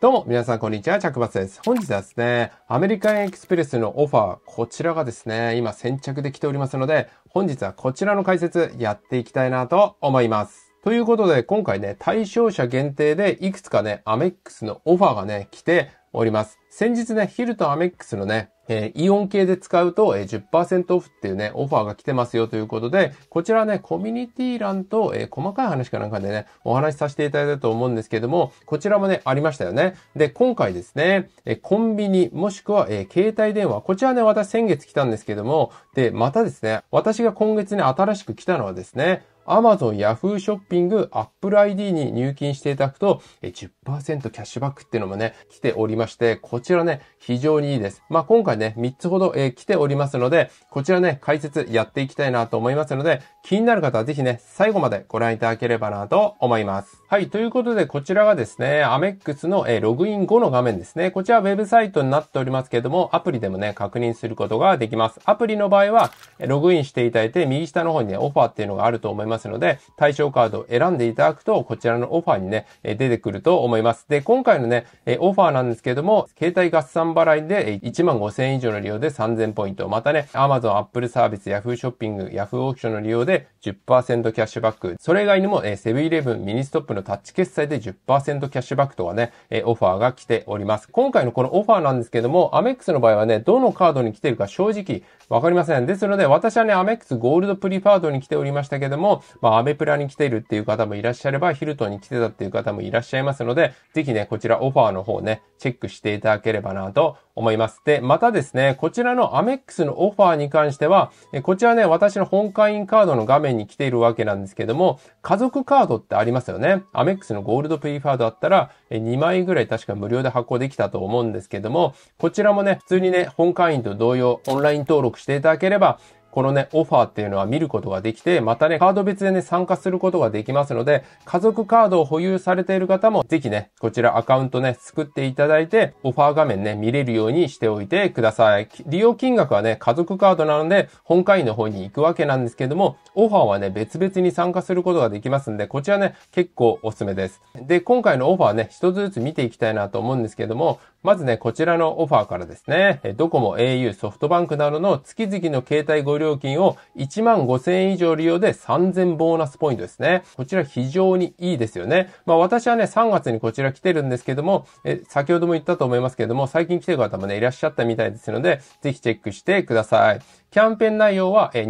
どうも、皆さん、こんにちは。着抜です。本日はですね、アメリカンエクスプレスのオファー、こちらがですね、今先着できておりますので、本日はこちらの解説、やっていきたいなと思います。ということで、今回ね、対象者限定で、いくつかね、アメックスのオファーがね、来て、おります。先日ね、ヒルとアメックスのね、えー、イオン系で使うと、えー、10%オフっていうね、オファーが来てますよということで、こちらね、コミュニティ欄と、えー、細かい話かなんかでね、お話しさせていただいたと思うんですけども、こちらもね、ありましたよね。で、今回ですね、えー、コンビニ、もしくは、え携帯電話、こちらね、私先月来たんですけども、で、またですね、私が今月ね、新しく来たのはですね、Amazon、Yahoo ショッピング、Apple ID に入金していただくと、10%キャッシュバックっていうのもね、来ておりまして、こちらね、非常にいいです。まあ、今回ね、3つほど、えー、来ておりますので、こちらね、解説やっていきたいなと思いますので、気になる方はぜひね、最後までご覧いただければなと思います。はい、ということで、こちらがですね、アメックスの、えー、ログイン後の画面ですね。こちらウェブサイトになっておりますけれども、アプリでもね、確認することができます。アプリの場合は、ログインしていただいて、右下の方にね、オファーっていうのがあると思います。ますので、対象カードを選んでいただくと、こちらのオファーにね、出てくると思います。で、今回のね、オファーなんですけれども、携帯合算払いで1万5000円以上の利用で3000ポイント、またね、Amazon、Apple サービス、Yahoo ショッピング、Yahoo オークションの利用で10%キャッシュバック、それ以外にもセブンイレブン、ミニストップのタッチ決済で10%キャッシュバックとかね、オファーが来ております。今回のこのオファーなんですけども、アメックスの場合はね、どのカードに来てるか正直わかりません。ですので、私はね、アメックスゴールドプリファードに来ておりましたけども、まあ、アメプラに来ているっていう方もいらっしゃれば、ヒルトンに来てたっていう方もいらっしゃいますので、ぜひね、こちらオファーの方ね、チェックしていただければなと思います。で、またですね、こちらのアメックスのオファーに関しては、こちらね、私の本会員カードの画面に来ているわけなんですけども、家族カードってありますよね。アメックスのゴールドプリファードだったら、2枚ぐらい確か無料で発行できたと思うんですけども、こちらもね、普通にね、本会員と同様、オンライン登録していただければ、このね、オファーっていうのは見ることができて、またね、カード別でね、参加することができますので、家族カードを保有されている方も、ぜひね、こちらアカウントね、作っていただいて、オファー画面ね、見れるようにしておいてください。利用金額はね、家族カードなので、本会員の方に行くわけなんですけども、オファーはね、別々に参加することができますんで、こちらね、結構おすすめです。で、今回のオファーね、一つずつ見ていきたいなと思うんですけども、まずね、こちらのオファーからですね、ドコモ、au、ソフトバンクなどの月々の携帯ご料金を1万5000円以上利用で3000ボーナスポイントですね。こちら非常にいいですよね。まあ私はね、3月にこちら来てるんですけども、え、先ほども言ったと思いますけども、最近来てる方もね、いらっしゃったみたいですので、ぜひチェックしてください。キャンペーン内容は、え、2024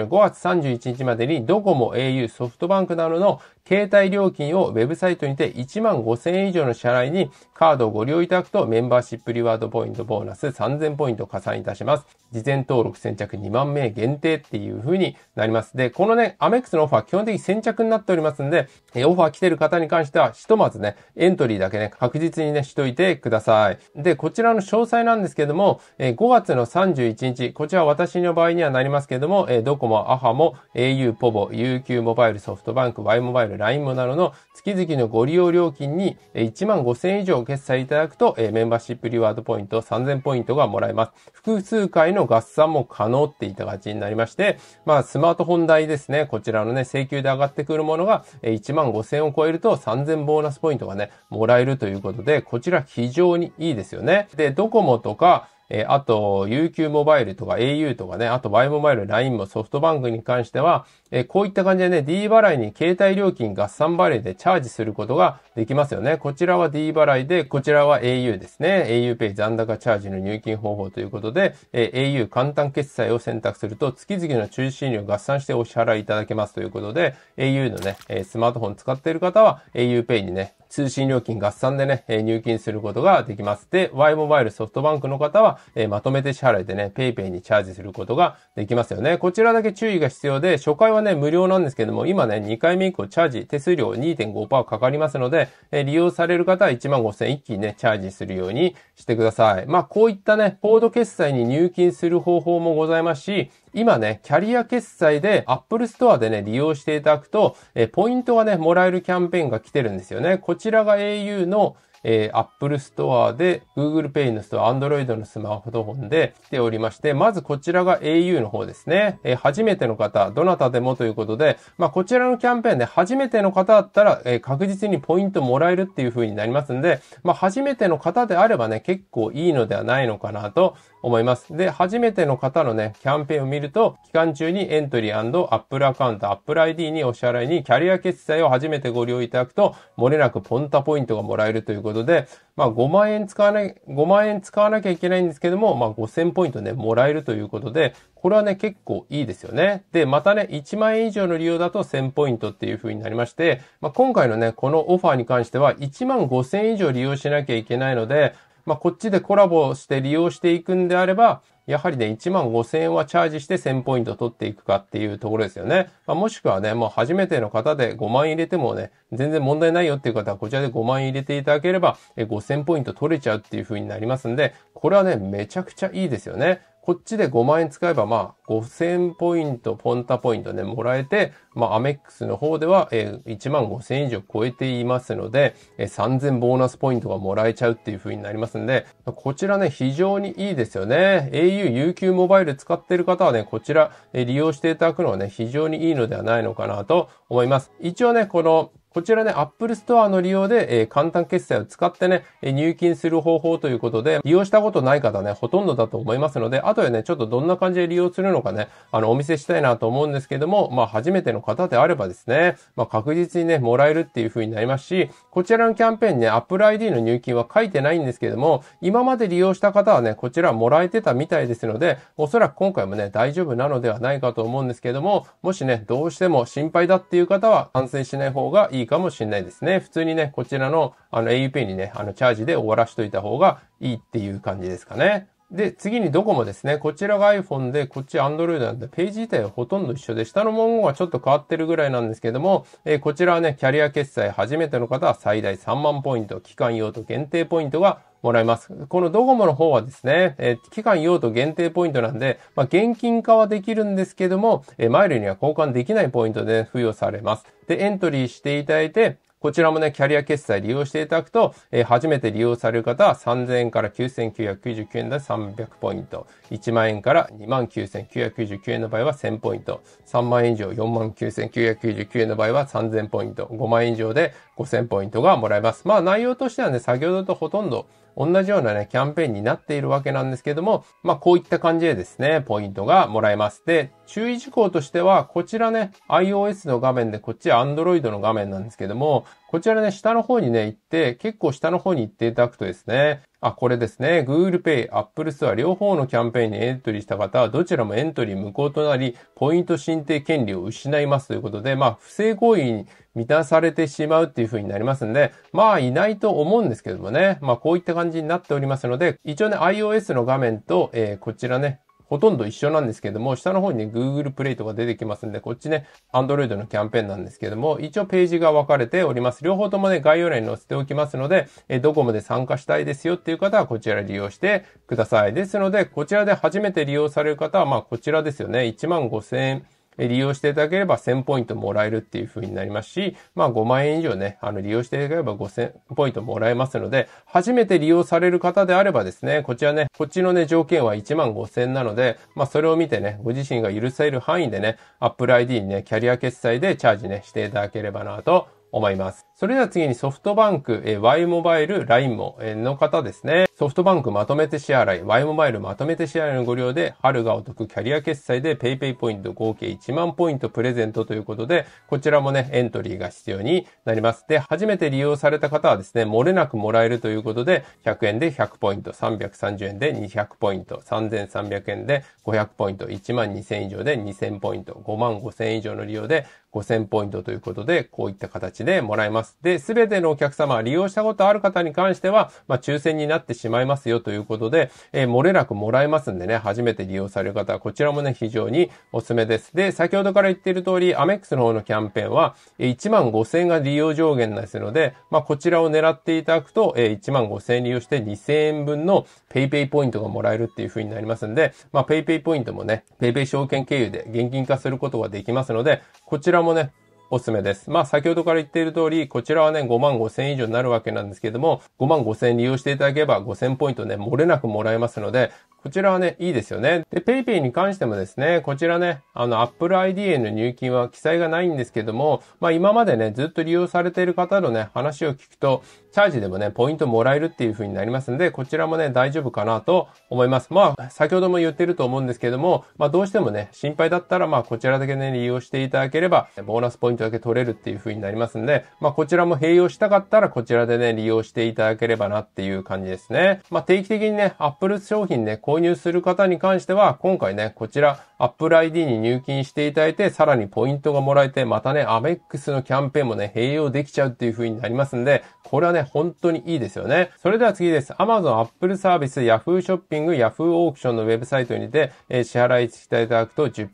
年5月31日までにドコモ、au、ソフトバンクなどの携帯料金をウェブサイトにて1万5000円以上の支払いにカードをご利用いただくとメンバーシップリワードポイントボーナス3000ポイント加算いたします。事前登録先着2万名限定っていう風になります。で、このね、アメックスのオファー基本的に先着になっておりますんで、えオファー来てる方に関してはひとまずね、エントリーだけね、確実にね、しといてください。で、こちらの詳細なんですけども、え5月の31日、こちら私の場合にはなりますけども、えドコモ、アハモ、au、ポボ、UQ モバイル、ソフトバンク、Y モバイル、ル、LINE もなどの月々のご利用料金に1万5000円以上決済いただくと、メンバーシップリワードポイント3000ポイントがもらえます。複数回の合算も可能っていった形になりまして、まあ、スマートフォン代ですね、こちらのね、請求で上がってくるものが1万5000円を超えると3000ボーナスポイントがね、もらえるということで、こちら非常にいいですよね。で、ドコモとか、えあと、UQ モバイルとか au とかね、あと y モバイル、LINE もソフトバンクに関しては、えこういった感じでね、D 払いに携帯料金合算払いでチャージすることができますよね。こちらは D 払いで、こちらは au ですね。auPay 残高チャージの入金方法ということで、え au 簡単決済を選択すると、月々の中心料合算してお支払いいただけますということで、au のね、えスマートフォン使っている方は auPay にね、通信料金合算でね、入金することができます。で、Y モバイルソフトバンクの方は、えまとめて支払いでね、PayPay にチャージすることができますよね。こちらだけ注意が必要で、初回はね、無料なんですけども、今ね、2回目以降チャージ、手数料2.5%かかりますので、え利用される方は1万5000円一気にね、チャージするようにしてください。まあ、こういったね、コード決済に入金する方法もございますし、今ね、キャリア決済で Apple Store でね、利用していただくと、えポイントがね、もらえるキャンペーンが来てるんですよね。こちらが au のえー、Apple Store で、Google Pay のストア、Android のスマートフォンで来ておりまして、まずこちらが au の方ですね。えー、初めての方、どなたでもということで、まあ、こちらのキャンペーンで初めての方だったら、えー、確実にポイントもらえるっていう風になりますんで、まあ、初めての方であればね、結構いいのではないのかなと思います。で、初めての方のね、キャンペーンを見ると、期間中にエントリー &Apple アカウント、Apple ID にお支払いにキャリア決済を初めてご利用いただくと、もれなくポンタポイントがもらえるということことで、まあ5万円使わな、5万円使わなきゃいけないんですけども、まあ5000ポイントね、もらえるということで、これはね、結構いいですよね。で、またね、1万円以上の利用だと1000ポイントっていう風になりまして、まあ今回のね、このオファーに関しては1万5000以上利用しなきゃいけないので、まあこっちでコラボして利用していくんであれば、やはりね、1万5000円はチャージして1000ポイント取っていくかっていうところですよね。まあ、もしくはね、もう初めての方で5万入れてもね、全然問題ないよっていう方はこちらで5万入れていただければ、5000ポイント取れちゃうっていう風になりますんで、これはね、めちゃくちゃいいですよね。こっちで5万円使えば、まあ、5000ポイント、ポンタポイントね、もらえて、まあ、アメックスの方では、えー、1万5000以上超えていますので、えー、3000ボーナスポイントがもらえちゃうっていう風になりますんで、こちらね、非常にいいですよね。au、UQ モバイル使ってる方はね、こちら、えー、利用していただくのはね、非常にいいのではないのかなと思います。一応ね、この、こちらね、Apple Store の利用で、えー、簡単決済を使ってね、入金する方法ということで、利用したことない方ね、ほとんどだと思いますので、あとでね、ちょっとどんな感じで利用するのかね、あの、お見せしたいなと思うんですけども、まあ、初めての方であればですね、まあ、確実にね、もらえるっていう風になりますし、こちらのキャンペーンね、Apple ID の入金は書いてないんですけども、今まで利用した方はね、こちらもらえてたみたいですので、おそらく今回もね、大丈夫なのではないかと思うんですけども、もしね、どうしても心配だっていう方は、感染しない方がいいいいかもしれないですね。普通にね、こちらのあの auPay にね、あのチャージで終わらしといた方がいいっていう感じですかね。で、次にドコモですね。こちらが iPhone で、こっち Android なんで、ページ自体はほとんど一緒で、下の文言はちょっと変わってるぐらいなんですけども、えー、こちらはね、キャリア決済初めての方は最大3万ポイント、期間用途限定ポイントがもらえます。このドコモの方はですね、えー、期間用途限定ポイントなんで、まあ、現金化はできるんですけども、えー、マイルには交換できないポイントで付与されます。で、エントリーしていただいて、こちらもね、キャリア決済利用していただくと、えー、初めて利用される方は3000円から9999円で300ポイント。1万円から29,999円の場合は1000ポイント。3万円以上49,999円の場合は3000ポイント。5万円以上で5000ポイントがもらえます。まあ内容としてはね、先ほどとほとんど同じようなね、キャンペーンになっているわけなんですけども、まあ、こういった感じでですね、ポイントがもらえます。で、注意事項としては、こちらね、iOS の画面で、こっち Android の画面なんですけども、こちらね、下の方にね、行って、結構下の方に行っていただくとですね、あ、これですね。Google Pay、Apple Store 両方のキャンペーンにエントリーした方は、どちらもエントリー無効となり、ポイント申請権利を失いますということで、まあ、不正行為に満たされてしまうっていう風になりますんで、まあ、いないと思うんですけどもね。まあ、こういった感じになっておりますので、一応ね、iOS の画面と、えー、こちらね、ほとんど一緒なんですけども、下の方に、ね、Google プレ y トが出てきますんで、こっちね、Android のキャンペーンなんですけども、一応ページが分かれております。両方ともね、概要欄に載せておきますので、えドコモで参加したいですよっていう方はこちら利用してください。ですので、こちらで初めて利用される方は、まあこちらですよね、15,000万円利用していただければ1000ポイントもらえるっていう風になりますし、まあ5万円以上ね、あの利用していただければ5000ポイントもらえますので、初めて利用される方であればですね、こちらね、こっちのね、条件は1万5000なので、まあそれを見てね、ご自身が許せる範囲でね、Apple ID にね、キャリア決済でチャージね、していただければなと思います。それでは次にソフトバンク、え Y モバイル、LINE も、えの方ですね。ソフトバンクまとめて支払い、Y モバイルまとめて支払いのご利用で、春がお得キャリア決済で PayPay ポイント合計1万ポイントプレゼントということで、こちらもね、エントリーが必要になります。で、初めて利用された方はですね、漏れなくもらえるということで、100円で100ポイント、330円で200ポイント、3300円で500ポイント、1万2000以上で2000ポイント、5万5000以上の利用で5000ポイントということで、こういった形ででもらえます。で、すべてのお客様、利用したことある方に関しては、まあ、抽選になってしまいますよということで、えー、漏れなくもらえますんでね、初めて利用される方は、こちらもね、非常におすすめです。で、先ほどから言っている通り、アメックスの方のキャンペーンは、1万5000円が利用上限ですので、まあ、こちらを狙っていただくと、え1万5000円利用して2000円分の PayPay ポイントがもらえるっていう風になりますんで、まあ、PayPay ポイントもね、PayPay 証券経由で現金化することができますので、こちらもね、おすすめです。まあ、先ほどから言っている通り、こちらはね、5万5千以上になるわけなんですけども、5万5千利用していただければ5千ポイントね、漏れなくもらえますので、こちらはね、いいですよね。で、PayPay に関してもですね、こちらね、あの、Apple ID への入金は記載がないんですけども、まあ今までね、ずっと利用されている方のね、話を聞くと、チャージでもね、ポイントもらえるっていう風になりますんで、こちらもね、大丈夫かなと思います。まあ、先ほども言ってると思うんですけども、まあどうしてもね、心配だったら、まあこちらだけね、利用していただければ、ボーナスポイントだけ取れるっていう風になりますんで、まあこちらも併用したかったら、こちらでね、利用していただければなっていう感じですね。まあ定期的にね、Apple 商品ね、購入する方に関しては、今回ね、こちら Apple ID に入金していただいて、さらにポイントがもらえて、またね、アメックスのキャンペーンもね、併用できちゃうっていう風になりますんで、これはね、本当にいいですよね。それでは次です。Amazon、Apple サービス、Yahoo ショッピング、Yahoo オークションのウェブサイトにて、えー、支払いしていただくと10%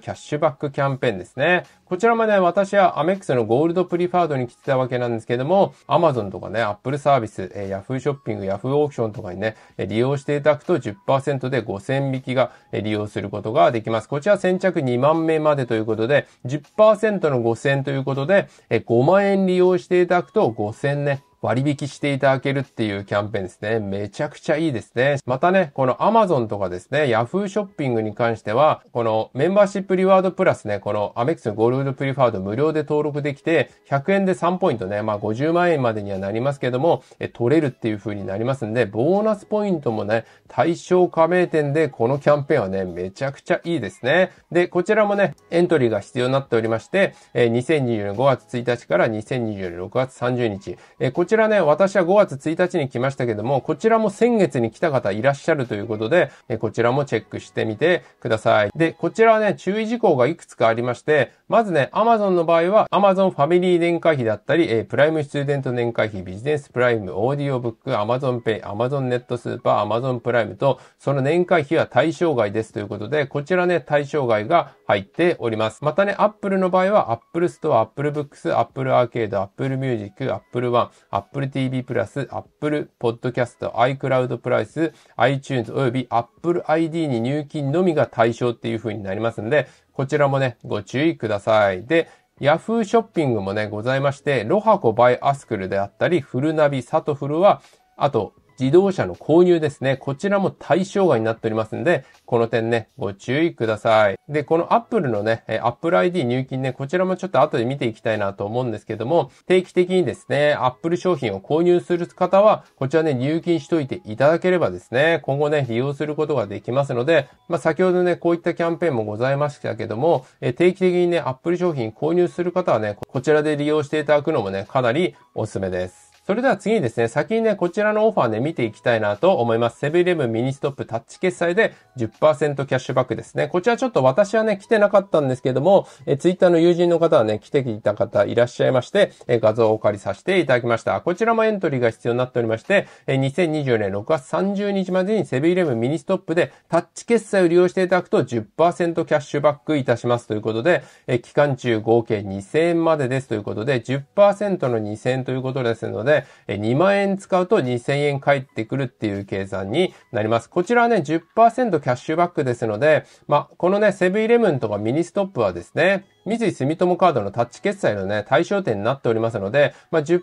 キャッシュバックキャンペーンですね。こちらまで、ね、私はアメックスのゴールドプリファードに来てたわけなんですけども、Amazon とかね、Apple サービス、えー、Yahoo ショッピング、Yahoo オークションとかにね、利用していただくと10%で5000匹が利用することができます。こちら先着2万名までということで、10%の5000ということで、5万円利用していただくと5000割引していただけるっていうキャンペーンですね。めちゃくちゃいいですね。またね、この Amazon とかですね、Yahoo ショッピングに関しては、このメンバーシップリワードプラスね、この Amex ゴールドプリファード無料で登録できて、100円で3ポイントね、まあ50万円までにはなりますけども、え取れるっていう風になりますんで、ボーナスポイントもね、対象加盟店でこのキャンペーンはね、めちゃくちゃいいですね。で、こちらもね、エントリーが必要になっておりまして、え2024年5月1日から2024年6月30日、えこちらちらね、私は5月1日に来ましたけども、こちらも先月に来た方いらっしゃるということで、こちらもチェックしてみてください。で、こちらはね、注意事項がいくつかありまして、まずね、アマゾンの場合は、アマゾンファミリー年会費だったり、えー、プライムスチューデント年会費、ビジネスプライム、オーディオブック、アマゾンペイ、アマゾンネットスーパー、アマゾンプライムと、その年会費は対象外ですということで、こちらね、対象外が入っております。またね、アップルの場合は、アップルストア、アップルブックス、アップルアーケード、アップルミュージック、アップルワン、アップル TV プラス、アップルポッドキャスト、iCloud プライス、iTunes およびアップル ID に入金のみが対象っていう風になりますので、こちらもね、ご注意ください。で、ヤフーショッピングもね、ございまして、ロハコバイアスクルであったり、フルナビ、サトフルは、あと、自動車の購入ですね。こちらも対象外になっておりますんで、この点ね、ご注意ください。で、この Apple のね、Apple ID 入金ね、こちらもちょっと後で見ていきたいなと思うんですけども、定期的にですね、Apple 商品を購入する方は、こちらね、入金しといていただければですね、今後ね、利用することができますので、まあ、先ほどね、こういったキャンペーンもございましたけども、え定期的にね、Apple 商品購入する方はね、こちらで利用していただくのもね、かなりおすすめです。それでは次にですね、先にね、こちらのオファーね、見ていきたいなと思います。セブンイレブンミニストップタッチ決済で10%キャッシュバックですね。こちらちょっと私はね、来てなかったんですけども、え、ツイッターの友人の方はね、来ていた方いらっしゃいまして、え、画像をお借りさせていただきました。こちらもエントリーが必要になっておりまして、え、2024年6月30日までにセブンイレブンミニストップでタッチ決済を利用していただくと10%キャッシュバックいたしますということで、え、期間中合計2000円までですということで、10%の2000円ということですので、で、2万円使うと2000円返ってくるっていう計算になります。こちらはね、10%キャッシュバックですので、まあ、このね、セブンイレブンとかミニストップはですね、三井住友カードのタッチ決済のね、対象点になっておりますので、まあ、10%キ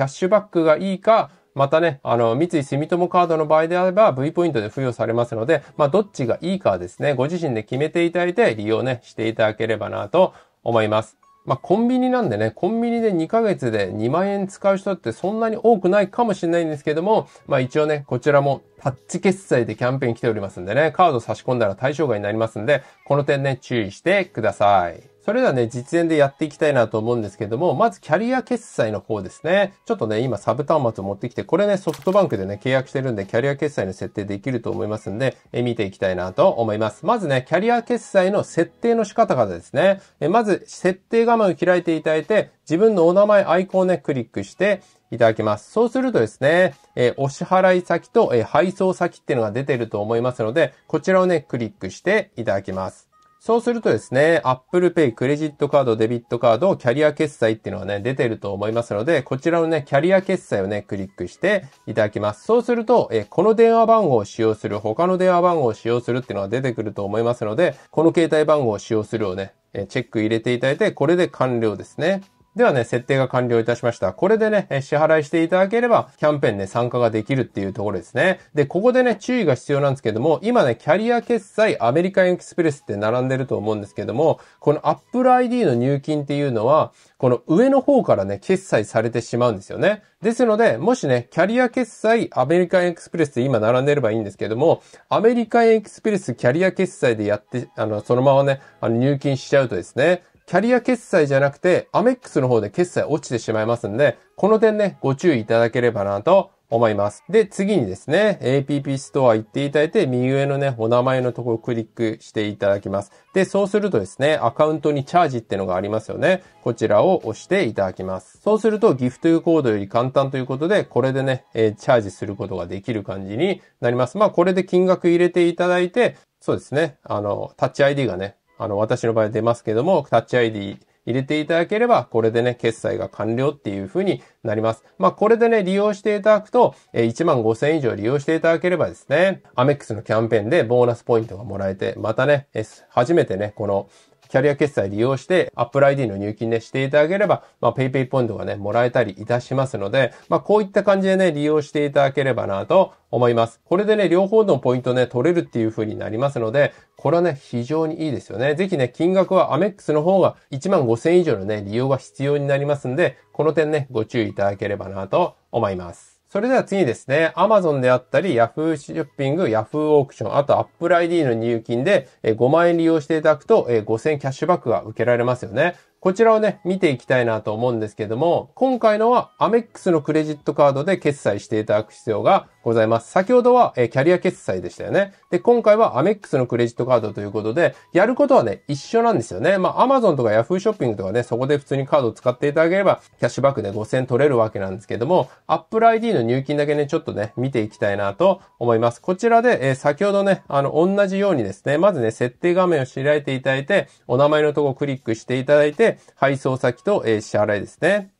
ャッシュバックがいいか、またね、あの、三井住友カードの場合であれば V ポイントで付与されますので、まあ、どっちがいいかはですね、ご自身で決めていただいて利用ね、していただければなと思います。まあ、コンビニなんでね、コンビニで2ヶ月で2万円使う人ってそんなに多くないかもしれないんですけども、まあ、一応ね、こちらもタッチ決済でキャンペーン来ておりますんでね、カード差し込んだら対象外になりますんで、この点ね、注意してください。それではね、実演でやっていきたいなと思うんですけども、まずキャリア決済の方ですね。ちょっとね、今サブ端末を持ってきて、これね、ソフトバンクでね、契約してるんで、キャリア決済の設定できると思いますんで、え見ていきたいなと思います。まずね、キャリア決済の設定の仕方からですね、えまず、設定画面を開いていただいて、自分のお名前、アイコンをね、クリックして、いただきます。そうするとですね、えー、お支払い先と、えー、配送先っていうのが出てると思いますので、こちらをね、クリックしていただきます。そうするとですね、Apple Pay、クレジットカード、デビットカード、キャリア決済っていうのがね、出てると思いますので、こちらのね、キャリア決済をね、クリックしていただきます。そうすると、えこの電話番号を使用する、他の電話番号を使用するっていうのが出てくると思いますので、この携帯番号を使用するをね、えチェック入れていただいて、これで完了ですね。ではね、設定が完了いたしました。これでね、支払いしていただければ、キャンペーンね、参加ができるっていうところですね。で、ここでね、注意が必要なんですけども、今ね、キャリア決済アメリカンエクスプレスって並んでると思うんですけども、この Apple ID の入金っていうのは、この上の方からね、決済されてしまうんですよね。ですので、もしね、キャリア決済アメリカンエクスプレスって今並んでればいいんですけども、アメリカンエクスプレスキャリア決済でやって、あの、そのままね、あの、入金しちゃうとですね、キャリア決済じゃなくて、アメックスの方で決済落ちてしまいますんで、この点ね、ご注意いただければなと思います。で、次にですね、app ストア行っていただいて、右上のね、お名前のところをクリックしていただきます。で、そうするとですね、アカウントにチャージってのがありますよね。こちらを押していただきます。そうすると、ギフトコードより簡単ということで、これでね、えチャージすることができる感じになります。まあ、これで金額入れていただいて、そうですね、あの、タッチ ID がね、あの、私の場合出ますけども、タッチ ID 入れていただければ、これでね、決済が完了っていう風になります。まあ、これでね、利用していただくと、え1万5000円以上利用していただければですね、アメックスのキャンペーンでボーナスポイントがもらえて、またね、初めてね、このキャリア決済利用して Apple ID の入金ね、していただければ、まあ、PayPay ポイントがね、もらえたりいたしますので、まあ、こういった感じでね、利用していただければなと思います。これでね、両方のポイントね、取れるっていう風になりますので、これはね、非常にいいですよね。ぜひね、金額はアメックスの方が1万5000以上のね、利用が必要になりますんで、この点ね、ご注意いただければなと思います。それでは次ですね。Amazon であったり、Yahoo ショッピング、Yahoo オークション、あと Apple ID の入金で5万円利用していただくと5000キャッシュバックが受けられますよね。こちらをね、見ていきたいなと思うんですけども、今回のはアメックスのクレジットカードで決済していただく必要がございます。先ほどは、えキャリア決済でしたよね。で、今回はアメックスのクレジットカードということで、やることはね、一緒なんですよね。まあ、アマゾンとか Yahoo ショッピングとかね、そこで普通にカードを使っていただければ、キャッシュバックで5000取れるわけなんですけども、Apple ID の入金だけね、ちょっとね、見ていきたいなと思います。こちらで、え先ほどね、あの、同じようにですね、まずね、設定画面を開いていただいて、お名前のとこをクリックしていただいて、配送先と、え支払いですね。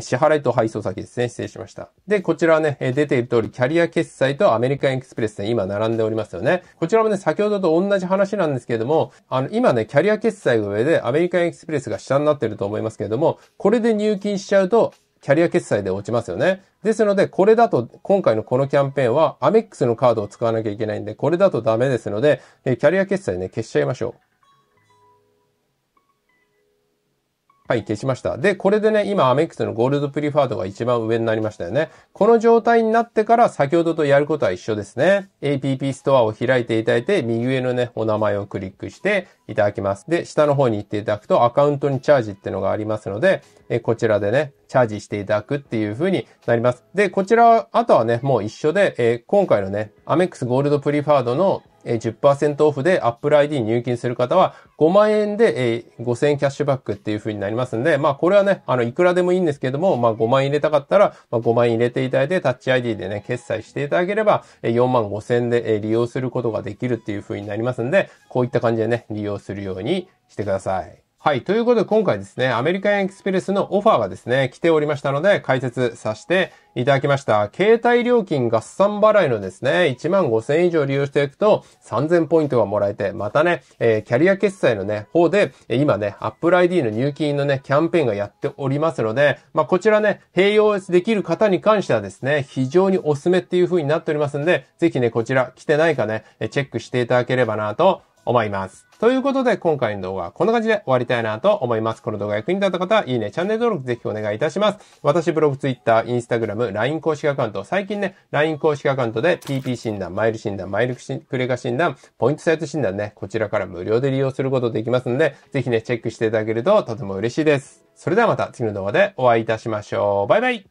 支払いと配送先ですね。失礼しました。で、こちらはね、出ている通り、キャリア決済とアメリカンエクスプレスね、今並んでおりますよね。こちらもね、先ほどと同じ話なんですけれども、あの、今ね、キャリア決済が上で、アメリカンエクスプレスが下になってると思いますけれども、これで入金しちゃうと、キャリア決済で落ちますよね。ですので、これだと、今回のこのキャンペーンは、アメックスのカードを使わなきゃいけないんで、これだとダメですので、キャリア決済ね、消しちゃいましょう。はい、消しました。で、これでね、今、アメックスのゴールドプリファードが一番上になりましたよね。この状態になってから、先ほどとやることは一緒ですね。APP ストアを開いていただいて、右上のね、お名前をクリックしていただきます。で、下の方に行っていただくと、アカウントにチャージってのがありますので、えこちらでね、チャージしていただくっていう風になります。で、こちら、あとはね、もう一緒で、え今回のね、アメックスゴールドプリファードのえ10%オフで Apple ID 入金する方は5万円で、え5000キャッシュバックっていう風になりますんで、まあこれはね、あの、いくらでもいいんですけども、まあ5万円入れたかったら、ま5万円入れていただいて、タッチ ID でね、決済していただければ、え4万5000円で、え利用することができるっていう風になりますんで、こういった感じでね、利用するようにしてください。はい。ということで、今回ですね、アメリカンエクスプレスのオファーがですね、来ておりましたので、解説させていただきました。携帯料金合算払いのですね、1万5000円以上利用していくと、3000ポイントがもらえて、またね、えー、キャリア決済のね、方で、今ね、Apple ID の入金のね、キャンペーンがやっておりますので、まあ、こちらね、併用できる方に関してはですね、非常におすすめっていう風になっておりますんで、ぜひね、こちら来てないかね、チェックしていただければなと思います。ということで、今回の動画はこんな感じで終わりたいなと思います。この動画役に立った方は、いいね、チャンネル登録ぜひお願いいたします。私、ブログ、ツイッター、インスタグラム、LINE 公式アカウント、最近ね、LINE 公式アカウントで PP 診断、マイル診断、マイルクレカ診断、ポイントサイト診断ね、こちらから無料で利用することできますので、ぜひね、チェックしていただけるととても嬉しいです。それではまた次の動画でお会いいたしましょう。バイバイ